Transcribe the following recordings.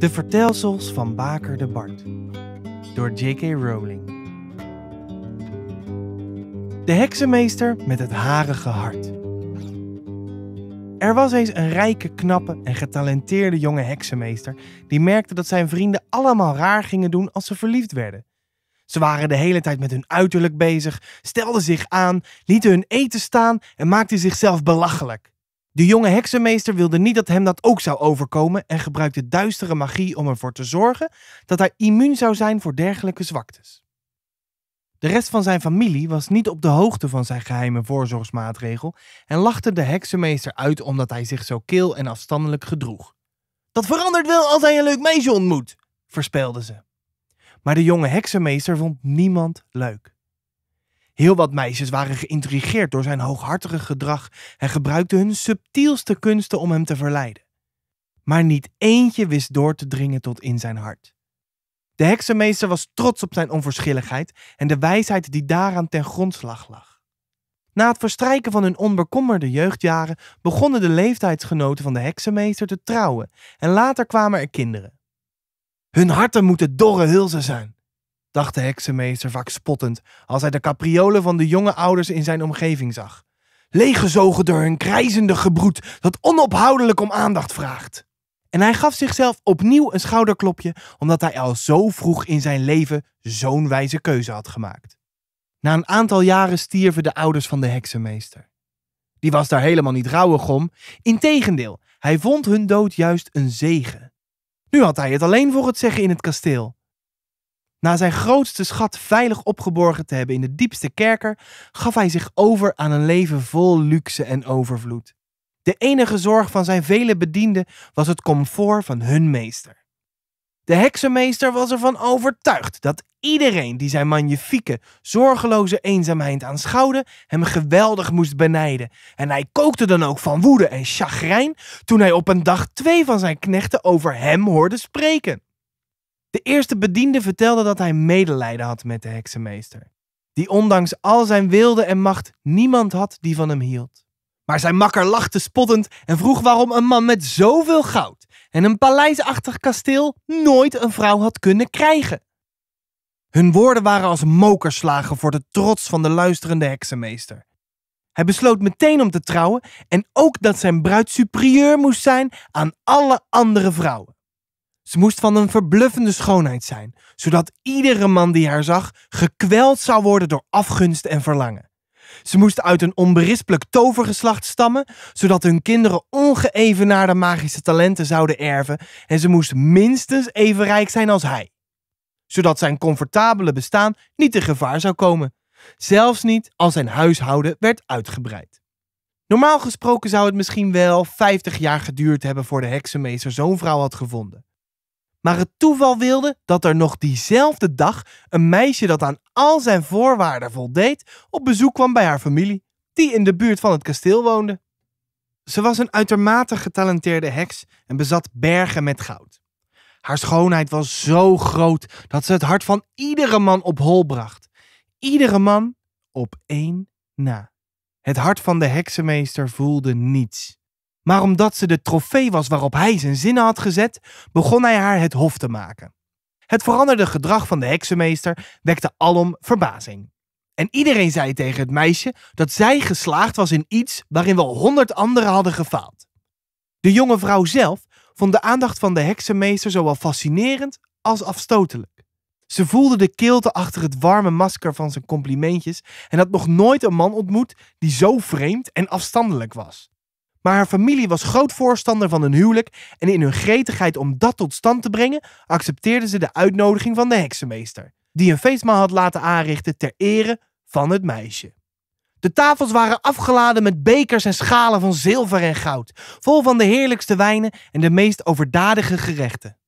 De vertelsels van Baker de Bart door J.K. Rowling. De heksenmeester met het harige hart. Er was eens een rijke, knappe en getalenteerde jonge heksenmeester die merkte dat zijn vrienden allemaal raar gingen doen als ze verliefd werden. Ze waren de hele tijd met hun uiterlijk bezig, stelden zich aan, lieten hun eten staan en maakten zichzelf belachelijk. De jonge heksenmeester wilde niet dat hem dat ook zou overkomen en gebruikte duistere magie om ervoor te zorgen dat hij immuun zou zijn voor dergelijke zwaktes. De rest van zijn familie was niet op de hoogte van zijn geheime voorzorgsmaatregel en lachte de heksenmeester uit omdat hij zich zo kil en afstandelijk gedroeg. Dat verandert wel als hij een leuk meisje ontmoet, voorspelde ze. Maar de jonge heksenmeester vond niemand leuk. Heel wat meisjes waren geïntrigeerd door zijn hooghartige gedrag en gebruikten hun subtielste kunsten om hem te verleiden. Maar niet eentje wist door te dringen tot in zijn hart. De heksenmeester was trots op zijn onverschilligheid en de wijsheid die daaraan ten grondslag lag. Na het verstrijken van hun onbekommerde jeugdjaren begonnen de leeftijdsgenoten van de heksenmeester te trouwen en later kwamen er kinderen. Hun harten moeten dorre hulzen zijn, dacht de heksenmeester vaak spottend als hij de capriolen van de jonge ouders in zijn omgeving zag. Leeggezogen door hun krijzende gebroed dat onophoudelijk om aandacht vraagt. En hij gaf zichzelf opnieuw een schouderklopje omdat hij al zo vroeg in zijn leven zo'n wijze keuze had gemaakt. Na een aantal jaren stierven de ouders van de heksenmeester. Die was daar helemaal niet rouwig om. Integendeel, hij vond hun dood juist een zegen. Nu had hij het alleen voor het zeggen in het kasteel. Na zijn grootste schat veilig opgeborgen te hebben in de diepste kerker, gaf hij zich over aan een leven vol luxe en overvloed. De enige zorg van zijn vele bedienden was het comfort van hun meester. De heksenmeester was ervan overtuigd dat iedereen die zijn magnifieke, zorgeloze eenzaamheid aanschouwde, hem geweldig moest benijden. En hij kookte dan ook van woede en chagrijn toen hij op een dag twee van zijn knechten over hem hoorde spreken. De eerste bediende vertelde dat hij medelijden had met de heksenmeester, die ondanks al zijn wilde en macht niemand had die van hem hield. Maar zijn makker lachte spottend en vroeg waarom een man met zoveel goud en een paleisachtig kasteel nooit een vrouw had kunnen krijgen. Hun woorden waren als mokerslagen voor de trots van de luisterende heksenmeester. Hij besloot meteen om te trouwen en ook dat zijn bruid superieur moest zijn aan alle andere vrouwen. Ze moest van een verbluffende schoonheid zijn, zodat iedere man die haar zag gekweld zou worden door afgunst en verlangen. Ze moest uit een onberispelijk tovergeslacht stammen, zodat hun kinderen ongeëvenaarde magische talenten zouden erven en ze moest minstens even rijk zijn als hij. Zodat zijn comfortabele bestaan niet in gevaar zou komen, zelfs niet als zijn huishouden werd uitgebreid. Normaal gesproken zou het misschien wel 50 jaar geduurd hebben voor de heksenmeester zo'n vrouw had gevonden. Maar het toeval wilde dat er nog diezelfde dag een meisje dat aan al zijn voorwaarden voldeed op bezoek kwam bij haar familie, die in de buurt van het kasteel woonde. Ze was een uitermate getalenteerde heks en bezat bergen met goud. Haar schoonheid was zo groot dat ze het hart van iedere man op hol bracht. Iedere man op één na. Het hart van de heksenmeester voelde niets. Maar omdat ze de trofee was waarop hij zijn zinnen had gezet, begon hij haar het hof te maken. Het veranderde gedrag van de heksenmeester wekte alom verbazing. En iedereen zei tegen het meisje dat zij geslaagd was in iets waarin wel honderd anderen hadden gefaald. De jonge vrouw zelf vond de aandacht van de heksenmeester zowel fascinerend als afstotelijk. Ze voelde de kilte achter het warme masker van zijn complimentjes en had nog nooit een man ontmoet die zo vreemd en afstandelijk was. Maar haar familie was groot voorstander van een huwelijk en in hun gretigheid om dat tot stand te brengen, accepteerden ze de uitnodiging van de heksenmeester, die een feestmaal had laten aanrichten ter ere van het meisje. De tafels waren afgeladen met bekers en schalen van zilver en goud, vol van de heerlijkste wijnen en de meest overdadige gerechten.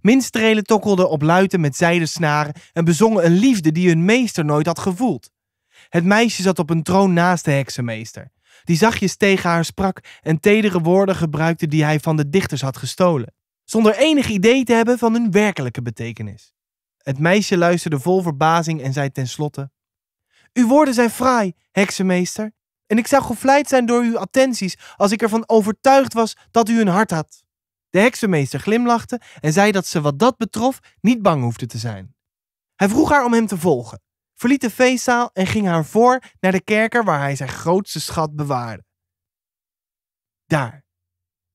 Minstrelen tokkelden op luiten met zijden snaren en bezongen een liefde die hun meester nooit had gevoeld. Het meisje zat op een troon naast de heksenmeester die zachtjes tegen haar sprak en tedere woorden gebruikte die hij van de dichters had gestolen, zonder enig idee te hebben van hun werkelijke betekenis. Het meisje luisterde vol verbazing en zei tenslotte: Uw woorden zijn fraai, heksenmeester, en ik zou gevleid zijn door uw attenties als ik ervan overtuigd was dat u een hart had. De heksenmeester glimlachte en zei dat ze wat dat betrof niet bang hoefde te zijn. Hij vroeg haar om hem te volgen verliet de feestzaal en ging haar voor naar de kerker waar hij zijn grootste schat bewaarde. Daar,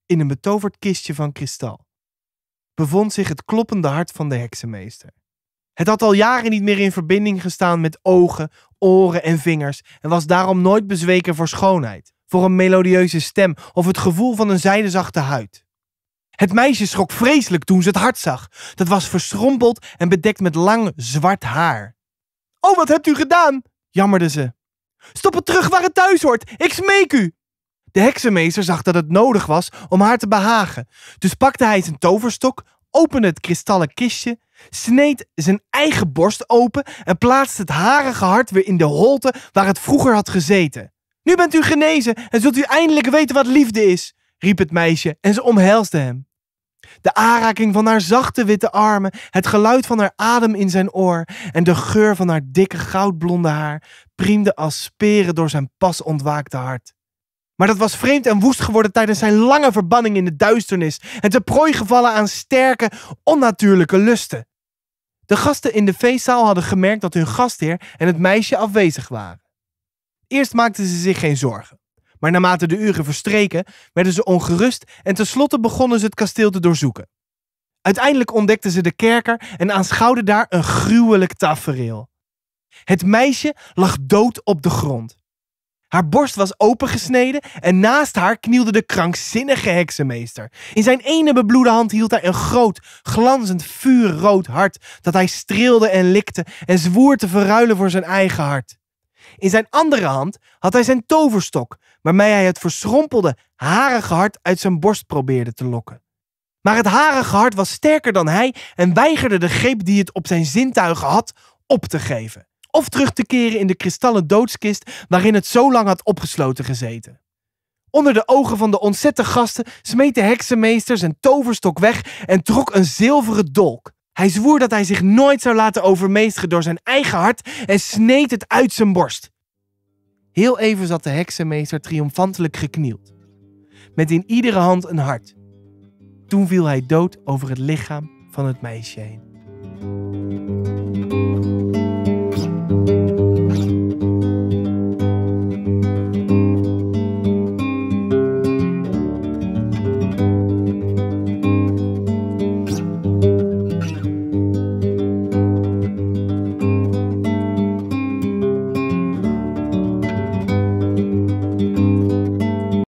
in een betoverd kistje van kristal, bevond zich het kloppende hart van de heksenmeester. Het had al jaren niet meer in verbinding gestaan met ogen, oren en vingers en was daarom nooit bezweken voor schoonheid, voor een melodieuze stem of het gevoel van een zijdezachte huid. Het meisje schrok vreselijk toen ze het hart zag. Dat was verschrompeld en bedekt met lang zwart haar. Oh, wat hebt u gedaan? jammerde ze. Stop het terug waar het thuis hoort. Ik smeek u. De heksenmeester zag dat het nodig was om haar te behagen. Dus pakte hij zijn toverstok, opende het kristallen kistje, sneed zijn eigen borst open en plaatste het harige hart weer in de holte waar het vroeger had gezeten. Nu bent u genezen en zult u eindelijk weten wat liefde is, riep het meisje en ze omhelsde hem. De aanraking van haar zachte witte armen, het geluid van haar adem in zijn oor en de geur van haar dikke goudblonde haar priemden als speren door zijn pas ontwaakte hart. Maar dat was vreemd en woest geworden tijdens zijn lange verbanning in de duisternis en te prooi gevallen aan sterke, onnatuurlijke lusten. De gasten in de feestzaal hadden gemerkt dat hun gastheer en het meisje afwezig waren. Eerst maakten ze zich geen zorgen. Maar naarmate de uren verstreken, werden ze ongerust en tenslotte begonnen ze het kasteel te doorzoeken. Uiteindelijk ontdekten ze de kerker en aanschouwden daar een gruwelijk tafereel. Het meisje lag dood op de grond. Haar borst was opengesneden en naast haar knielde de krankzinnige heksenmeester. In zijn ene bebloede hand hield hij een groot, glanzend vuurrood hart dat hij streelde en likte en zwoer te verruilen voor zijn eigen hart. In zijn andere hand had hij zijn toverstok, waarmee hij het verschrompelde, harige hart uit zijn borst probeerde te lokken. Maar het harige hart was sterker dan hij en weigerde de greep die het op zijn zintuigen had op te geven. Of terug te keren in de kristallen doodskist waarin het zo lang had opgesloten gezeten. Onder de ogen van de ontzette gasten smeet de heksenmeester zijn toverstok weg en trok een zilveren dolk. Hij zwoer dat hij zich nooit zou laten overmeesteren door zijn eigen hart en sneed het uit zijn borst. Heel even zat de heksenmeester triomfantelijk geknield, met in iedere hand een hart. Toen viel hij dood over het lichaam van het meisje heen.